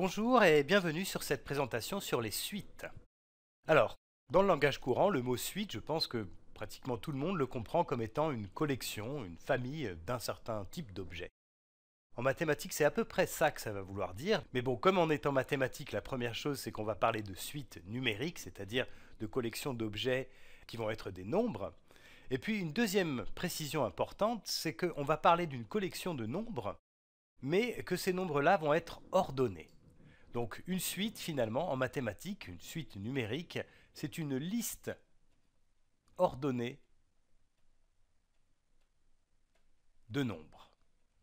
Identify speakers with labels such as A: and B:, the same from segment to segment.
A: Bonjour et bienvenue sur cette présentation sur les suites. Alors, dans le langage courant, le mot suite, je pense que pratiquement tout le monde le comprend comme étant une collection, une famille d'un certain type d'objets. En mathématiques, c'est à peu près ça que ça va vouloir dire, mais bon, comme on est en mathématiques, la première chose, c'est qu'on va parler de suites numériques, c'est-à-dire de collections d'objets qui vont être des nombres. Et puis une deuxième précision importante, c'est qu'on va parler d'une collection de nombres, mais que ces nombres-là vont être ordonnés. Donc une suite, finalement, en mathématiques, une suite numérique, c'est une liste ordonnée de nombres.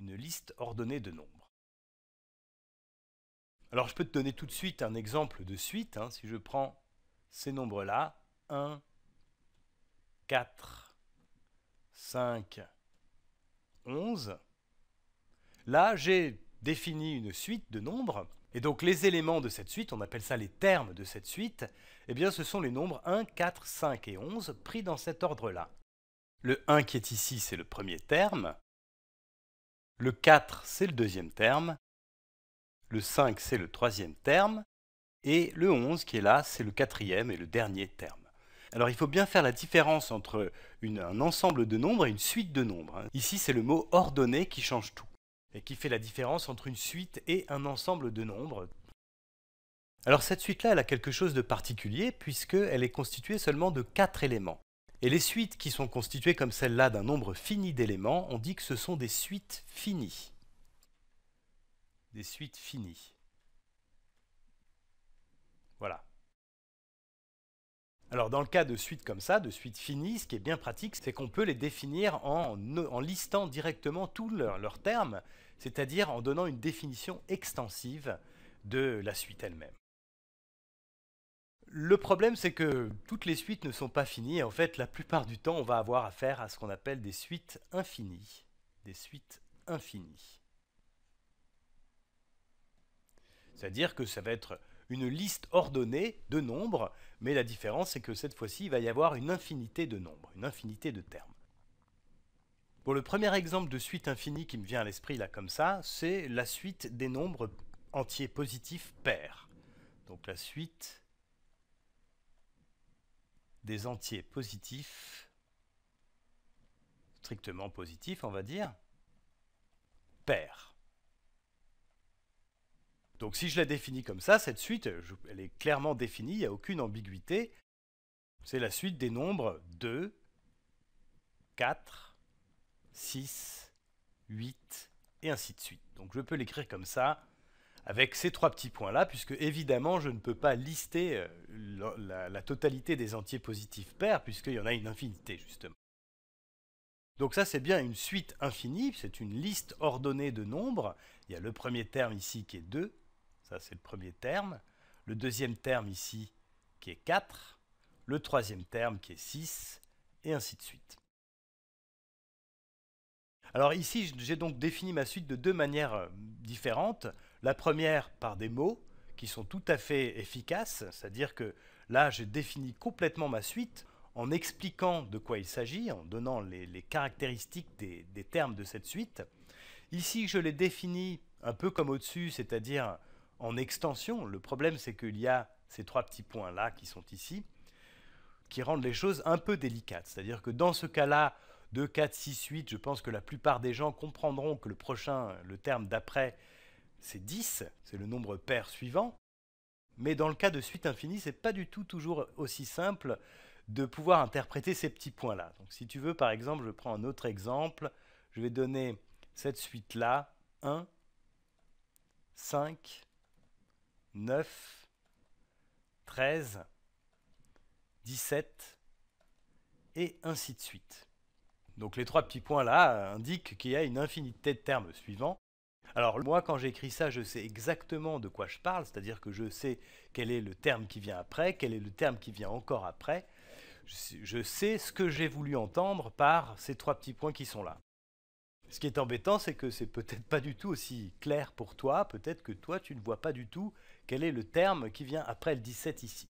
A: Une liste ordonnée de nombres. Alors je peux te donner tout de suite un exemple de suite. Hein. si je prends ces nombres-là, 1, 4, 5, 11, là j'ai défini une suite de nombres et donc les éléments de cette suite, on appelle ça les termes de cette suite, eh bien ce sont les nombres 1, 4, 5 et 11 pris dans cet ordre-là. Le 1 qui est ici, c'est le premier terme. Le 4, c'est le deuxième terme. Le 5, c'est le troisième terme. Et le 11 qui est là, c'est le quatrième et le dernier terme. Alors il faut bien faire la différence entre un ensemble de nombres et une suite de nombres. Hein. Ici, c'est le mot ordonné qui change tout et qui fait la différence entre une suite et un ensemble de nombres. Alors cette suite-là, elle a quelque chose de particulier puisqu'elle est constituée seulement de quatre éléments. Et les suites qui sont constituées comme celle-là d'un nombre fini d'éléments, on dit que ce sont des suites finies. Des suites finies. Voilà. Alors dans le cas de suites comme ça, de suites finies, ce qui est bien pratique, c'est qu'on peut les définir en, en listant directement tous leurs termes, c'est-à-dire en donnant une définition extensive de la suite elle-même. Le problème, c'est que toutes les suites ne sont pas finies. En fait, la plupart du temps, on va avoir affaire à ce qu'on appelle des suites infinies. Des suites infinies. C'est-à-dire que ça va être une liste ordonnée de nombres, mais la différence c'est que cette fois-ci il va y avoir une infinité de nombres, une infinité de termes. Pour le premier exemple de suite infinie qui me vient à l'esprit là comme ça, c'est la suite des nombres entiers positifs pairs. Donc la suite des entiers positifs, strictement positifs on va dire, pairs. Donc si je la définis comme ça, cette suite, elle est clairement définie, il n'y a aucune ambiguïté. C'est la suite des nombres 2, 4, 6, 8, et ainsi de suite. Donc je peux l'écrire comme ça, avec ces trois petits points-là, puisque évidemment je ne peux pas lister euh, la, la totalité des entiers positifs pairs, puisqu'il y en a une infinité, justement. Donc ça, c'est bien une suite infinie, c'est une liste ordonnée de nombres. Il y a le premier terme ici qui est 2, ça, c'est le premier terme. Le deuxième terme ici, qui est 4. Le troisième terme, qui est 6. Et ainsi de suite. Alors ici, j'ai donc défini ma suite de deux manières euh, différentes. La première par des mots qui sont tout à fait efficaces, c'est-à-dire que là, je définis complètement ma suite en expliquant de quoi il s'agit, en donnant les, caractéristiques des, des, termes de cette suite. Ici, je les définis un peu comme au-dessus, c'est-à-dire en extension. Le problème, c'est qu'il y a ces trois petits points-là qui sont ici, qui rendent les choses un peu délicates. C'est-à-dire que dans ce cas-là, 2, 4, 6, 8, je pense que la plupart des gens comprendront que le prochain, le terme d'après, c'est 10, c'est le nombre pair suivant. Mais dans le cas de suite infinie, ce n'est pas du tout toujours aussi simple de pouvoir interpréter ces petits points-là. Donc si tu veux, par exemple, je prends un autre exemple, je vais donner cette suite-là, 1, 5, 9, 13, 17, et ainsi de suite. Donc les trois petits points là euh, indiquent qu'il y a une infinité de termes suivants. Alors moi quand j'écris ça je sais exactement de quoi je parle, c'est-à-dire que je sais quel est le terme qui vient après, quel est le terme qui vient encore après. Je sais ce que j'ai voulu entendre par ces trois petits points qui sont là. Ce qui est embêtant, c'est que c'est peut-être pas du tout aussi clair pour toi, peut-être que toi tu ne vois pas du tout quel est le terme qui vient après le 17 ici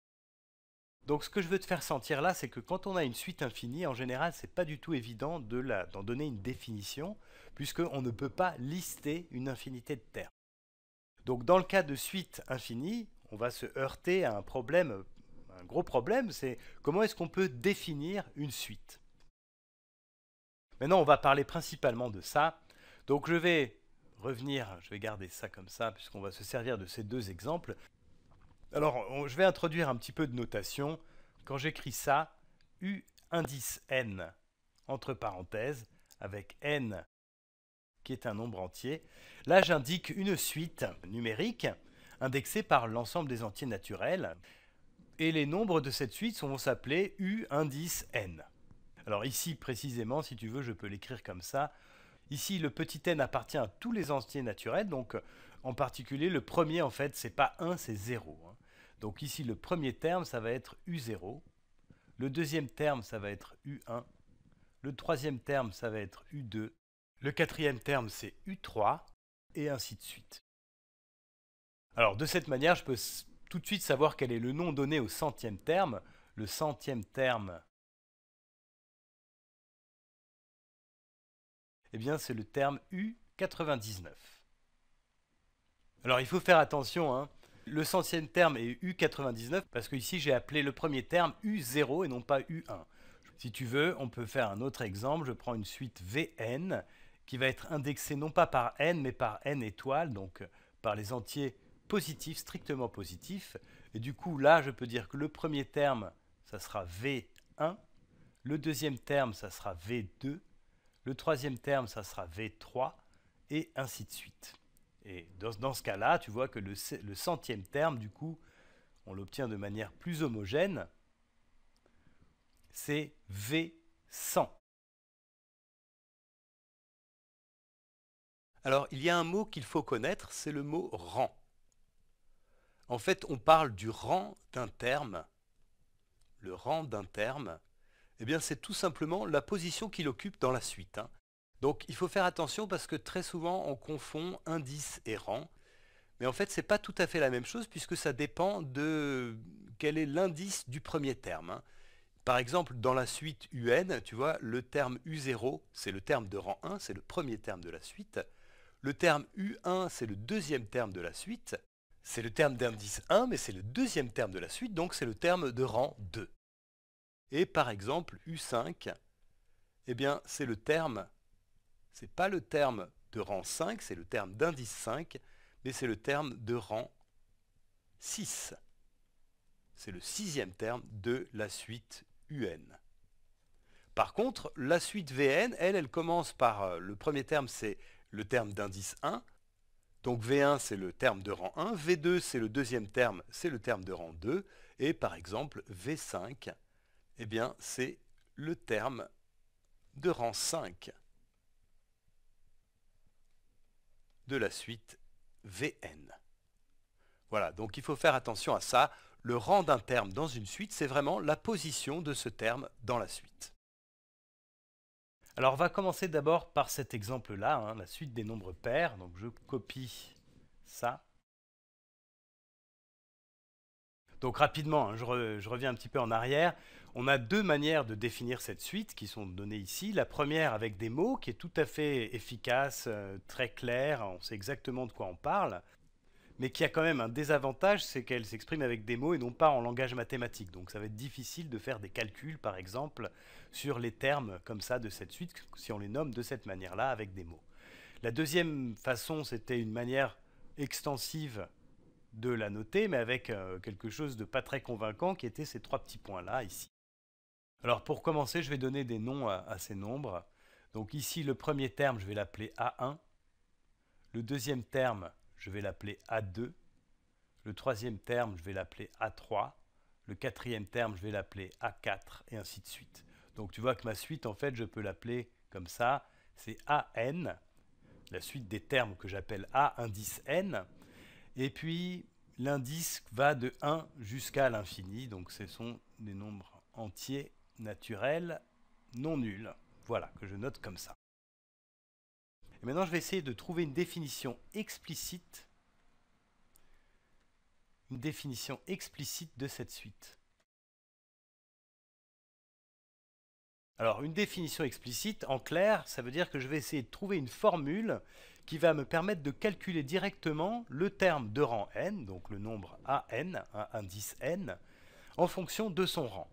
A: donc ce que je veux te faire sentir là, c'est que quand on a une suite infinie, en général, ce n'est pas du tout évident d'en donner une définition, puisqu'on ne peut pas lister une infinité de termes. Donc dans le cas de suite infinie, on va se heurter à un problème, un gros problème, c'est comment est-ce qu'on peut définir une suite Maintenant, on va parler principalement de ça. Donc je vais revenir, je vais garder ça comme ça, puisqu'on va se servir de ces deux exemples. Alors, je vais introduire un petit peu de notation. Quand j'écris ça, U indice n, entre parenthèses, avec n qui est un nombre entier, là j'indique une suite numérique indexée par l'ensemble des entiers naturels. Et les nombres de cette suite vont s'appeler U indice n. Alors ici, précisément, si tu veux, je peux l'écrire comme ça. Ici, le petit n appartient à tous les entiers naturels, donc euh, en particulier le premier, en fait, c'est pas 1, c'est 0. Hein. Donc ici, le premier terme, ça va être U0. Le deuxième terme, ça va être U1. Le troisième terme, ça va être U2. Le quatrième terme, c'est U3, et ainsi de suite. Alors, de cette manière, je peux tout de suite savoir quel est le nom donné au centième terme. Le centième terme, eh bien c'est le terme U99. Alors il faut faire attention, hein. le centième terme est U99 parce que ici j'ai appelé le premier terme U0 et non pas U1. Si tu veux, on peut faire un autre exemple, je prends une suite Vn qui va être indexée non pas par n mais par n étoiles, donc euh, par les entiers positifs, strictement positifs. Et du coup là je peux dire que le premier terme ça sera V1, le deuxième terme ça sera V2, le troisième terme, ça sera V3, et ainsi de suite. Et dans, ce cas-là, tu vois que le, le, centième terme, du coup, on l'obtient de manière plus homogène. C'est V100. Alors, il y a un mot qu'il faut connaître, c'est le mot rang. En fait, on parle du rang d'un terme, le rang d'un terme eh bien c'est tout simplement la position qu'il occupe dans la suite. Hein. Donc il faut faire attention parce que très souvent on confond indice et rang. Mais en fait, ce n'est pas tout à fait la même chose puisque ça dépend de quel est l'indice du premier terme. Hein. Par exemple, dans la suite UN, tu vois, le terme U0, c'est le terme de rang 1, c'est le premier terme de la suite. Le terme U1, c'est le deuxième terme de la suite. C'est le terme d'indice 1, mais c'est le deuxième terme de la suite, donc c'est le terme de rang 2. Et par exemple, U5, eh bien, c'est le terme, c'est pas le terme de rang 5, c'est le terme d'indice 5, mais c'est le terme de rang 6. C'est le sixième terme de la suite UN. Par contre, la suite VN, elle, elle commence par euh, le premier terme, c'est le terme d'indice 1. Donc V1, c'est le terme de rang 1. V2, c'est le deuxième terme, c'est le terme de rang 2. Et par exemple, V5, eh bien, c'est le terme de rang 5 de la suite VN. Voilà, donc il faut faire attention à ça. Le rang d'un terme dans une suite, c'est vraiment la position de ce terme dans la suite. Alors on va commencer d'abord par cet exemple-là, hein, la suite des nombres pairs. Donc je copie ça. Donc rapidement, hein, je, reviens un petit peu en arrière. On a deux manières de définir cette suite qui sont données ici. La première avec des mots qui est tout à fait efficace, euh, très claire, on sait exactement de quoi on parle, mais qui a quand même un désavantage, c'est qu'elle s'exprime avec des mots et non pas en langage mathématique. Donc ça va être difficile de faire des calculs, par exemple, sur les termes comme ça de cette suite, si on les nomme de cette manière-là, avec des mots. La deuxième façon, c'était une manière extensive de la noter, mais avec euh, quelque chose de pas très convaincant qui étaient ces trois petits points-là ici. Alors pour commencer, je vais donner des noms à, à ces nombres. Donc ici, le premier terme, je vais l'appeler A1. Le deuxième terme, je vais l'appeler A2. Le troisième terme, je vais l'appeler A3. Le quatrième terme, je vais l'appeler A4, et ainsi de suite. Donc tu vois que ma suite, en fait, je peux l'appeler comme ça. C'est AN, la suite des termes que j'appelle A indice N. Et puis, l'indice va de 1 jusqu'à l'infini, donc ce sont des nombres entiers, naturels, non nuls. Voilà, que je note comme ça. Et maintenant, je vais essayer de trouver une définition explicite une définition explicite de cette suite. Alors, une définition explicite, en clair, ça veut dire que je vais essayer de trouver une formule qui va me permettre de calculer directement le terme de rang n, donc le nombre AN, un indice n, en fonction de son rang.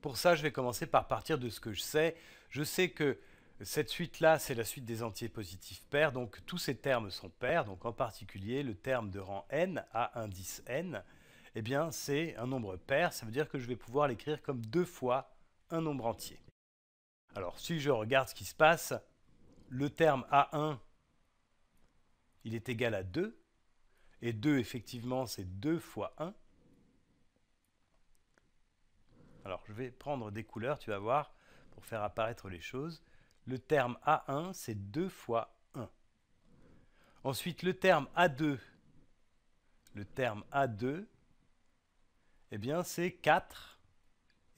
A: Pour ça, je vais commencer par partir de ce que je sais. Je sais que cette suite-là, c'est la suite des entiers positifs pairs, donc tous ces termes sont pairs, donc en particulier le terme de rang n a indice n, eh bien c'est un nombre pair, ça veut dire que je vais pouvoir l'écrire comme deux fois un nombre entier. Alors si je regarde ce qui se passe, le terme A1, il est égal à 2, et 2, effectivement, c'est 2 fois 1. Alors, je vais prendre des couleurs, tu vas voir, pour faire apparaître les choses. Le terme A1, c'est 2 fois 1. Ensuite, le terme A2, le terme A2, eh bien, c'est 4.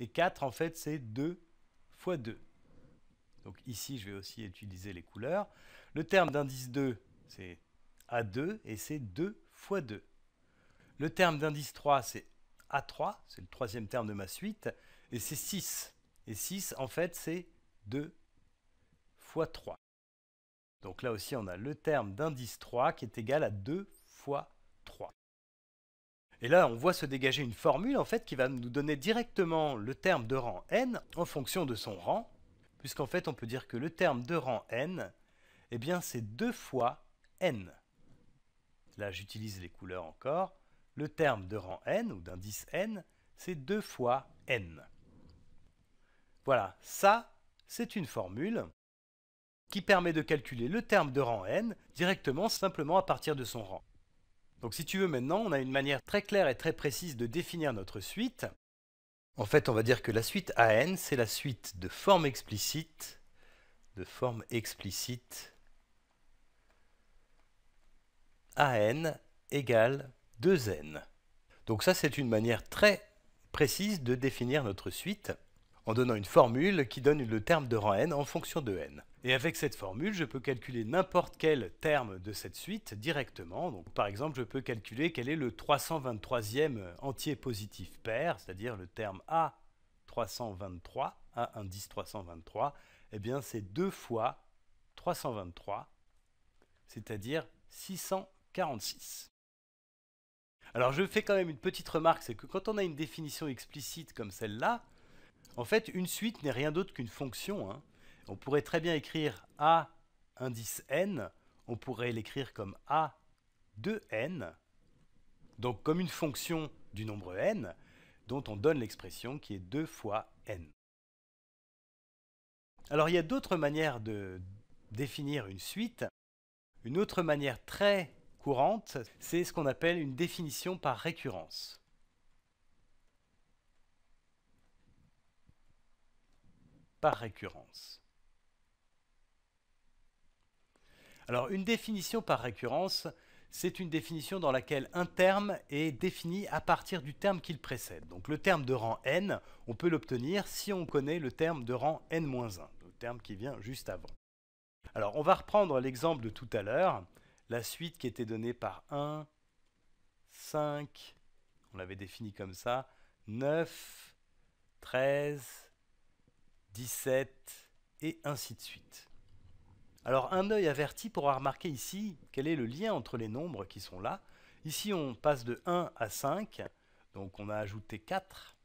A: Et 4, en fait, c'est 2 fois 2. Donc ici, je vais aussi utiliser les couleurs. Le terme d'indice 2, c'est A2 et c'est 2 fois 2. Le terme d'indice 3, c'est A3, c'est le troisième terme de ma suite, et c'est 6. Et 6, en fait, c'est 2 fois 3. Donc là aussi, on a le terme d'indice 3 qui est égal à 2 fois 3. Et là, on voit se dégager une formule en fait qui va nous donner directement le terme de rang n en fonction de son rang puisqu'en fait on peut dire que le terme de rang n, eh bien c'est 2 fois n. Là j'utilise les couleurs encore. Le terme de rang n ou d'indice n, c'est 2 fois n. Voilà, ça c'est une formule qui permet de calculer le terme de rang n directement simplement à partir de son rang. Donc si tu veux maintenant, on a une manière très claire et très précise de définir notre suite en fait, on va dire que la suite AN, c'est la suite de forme explicite de forme explicite AN égale 2N. Donc ça, c'est une manière très précise de définir notre suite en donnant une formule qui donne le terme de rang n en fonction de n. Et avec cette formule, je peux calculer n'importe quel terme de cette suite directement. Donc, par exemple, je peux calculer quel est le 323e entier positif pair, c'est-à-dire le terme A323, A indice 323, eh bien c'est 2 fois 323, c'est-à-dire 646. Alors je fais quand même une petite remarque, c'est que quand on a une définition explicite comme celle-là, en fait une suite n'est rien d'autre qu'une fonction. Hein. On pourrait très bien écrire A indice n, on pourrait l'écrire comme A de n, donc comme une fonction du nombre n, dont on donne l'expression qui est 2 fois n. Alors il y a d'autres manières de définir une suite. Une autre manière très courante, c'est ce qu'on appelle une définition par récurrence. Par récurrence. Alors une définition par récurrence, c'est une définition dans laquelle un terme est défini à partir du terme qui le précède. Donc le terme de rang n, on peut l'obtenir si on connaît le terme de rang n-1, le terme qui vient juste avant. Alors on va reprendre l'exemple de tout à l'heure, la suite qui était donnée par 1, 5, on l'avait défini comme ça, 9, 13, 17, et ainsi de suite. Alors un œil averti pourra remarquer ici quel est le lien entre les nombres qui sont là. Ici on passe de 1 à 5, donc on a ajouté 4,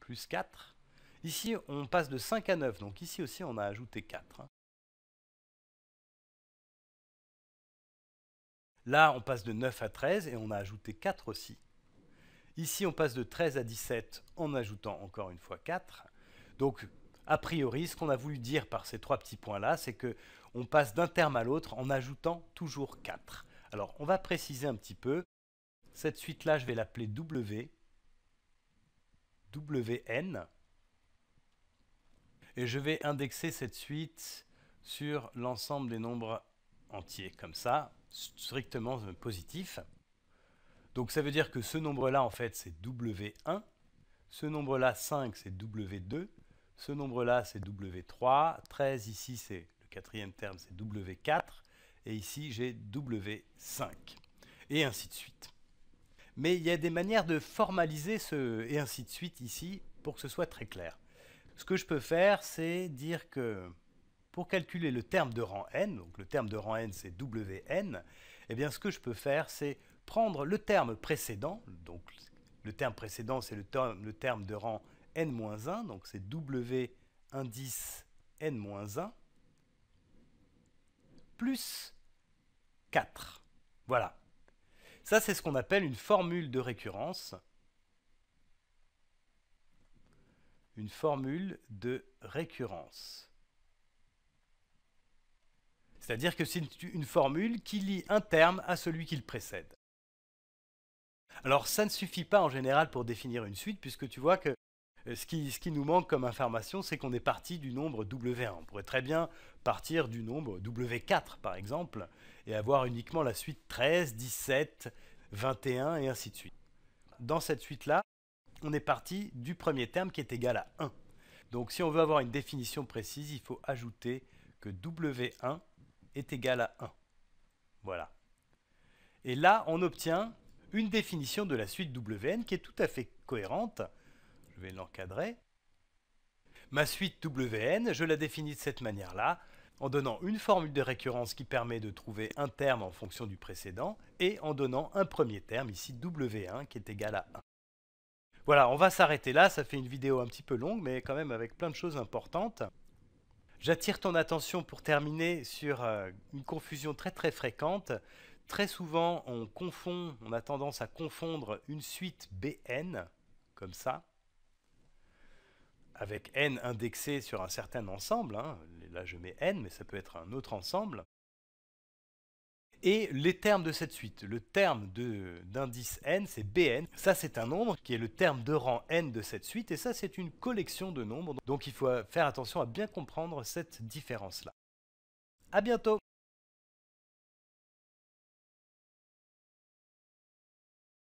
A: plus 4. Ici on passe de 5 à 9, donc ici aussi on a ajouté 4. Hein. Là on passe de 9 à 13 et on a ajouté 4 aussi. Ici on passe de 13 à 17 en ajoutant encore une fois 4. Donc a priori, ce qu'on a voulu dire par ces trois petits points-là, c'est que on passe d'un terme à l'autre en ajoutant toujours 4. Alors, on va préciser un petit peu. Cette suite-là, je vais l'appeler W, WN, et je vais indexer cette suite sur l'ensemble des nombres entiers, comme ça, strictement euh, positif. Donc ça veut dire que ce nombre-là, en fait, c'est W1, ce nombre-là, 5, c'est W2, ce nombre-là, c'est W3. 13, ici, c'est le quatrième terme, c'est W4. Et ici, j'ai W5. Et ainsi de suite. Mais il y a des manières de formaliser ce et ainsi de suite ici pour que ce soit très clair. Ce que je peux faire, c'est dire que pour calculer le terme de rang n, donc le terme de rang n c'est Wn, eh bien ce que je peux faire, c'est prendre le terme précédent, donc le terme précédent c'est le terme, le terme de rang n-1, donc c'est W indice n-1, plus 4. Voilà. Ça, c'est ce qu'on appelle une formule de récurrence. Une formule de récurrence. C'est-à-dire que c'est une formule qui lie un terme à celui qui le précède. Alors ça ne suffit pas en général pour définir une suite, puisque tu vois que euh, ce qui, nous manque comme information, c'est qu'on est parti du nombre W1. On pourrait très bien partir du nombre W4, par exemple, et avoir uniquement la suite 13, 17, 21, et ainsi de suite. Dans cette suite-là, on est parti du premier terme qui est égal à 1. Donc si on veut avoir une définition précise, il faut ajouter que W1 est égal à 1. Voilà. Et là, on obtient une définition de la suite WN qui est tout à fait cohérente je vais l'encadrer. Ma suite WN, je la définis de cette manière-là, en donnant une formule de récurrence qui permet de trouver un terme en fonction du précédent, et en donnant un premier terme, ici W1, qui est égal à 1. Voilà, on va s'arrêter là, ça fait une vidéo un petit peu longue, mais quand même avec plein de choses importantes. J'attire ton attention pour terminer sur euh, une confusion très très fréquente. Très souvent, on confond, on a tendance à confondre une suite BN, comme ça, avec n indexé sur un certain ensemble, hein. là je mets n, mais ça peut être un autre ensemble, et les termes de cette suite. Le terme d'indice n, c'est bn. Ça, c'est un nombre qui est le terme de rang n de cette suite, et ça, c'est une collection de nombres. Donc, il faut faire attention à bien comprendre cette différence-là. À bientôt